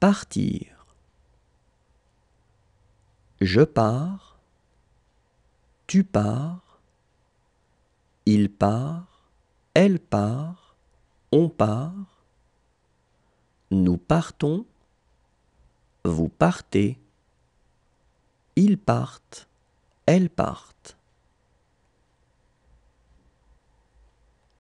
Partir. Je pars. Tu pars. Il part. Elle part. On part. Nous partons. Vous partez. Ils partent. Elles partent.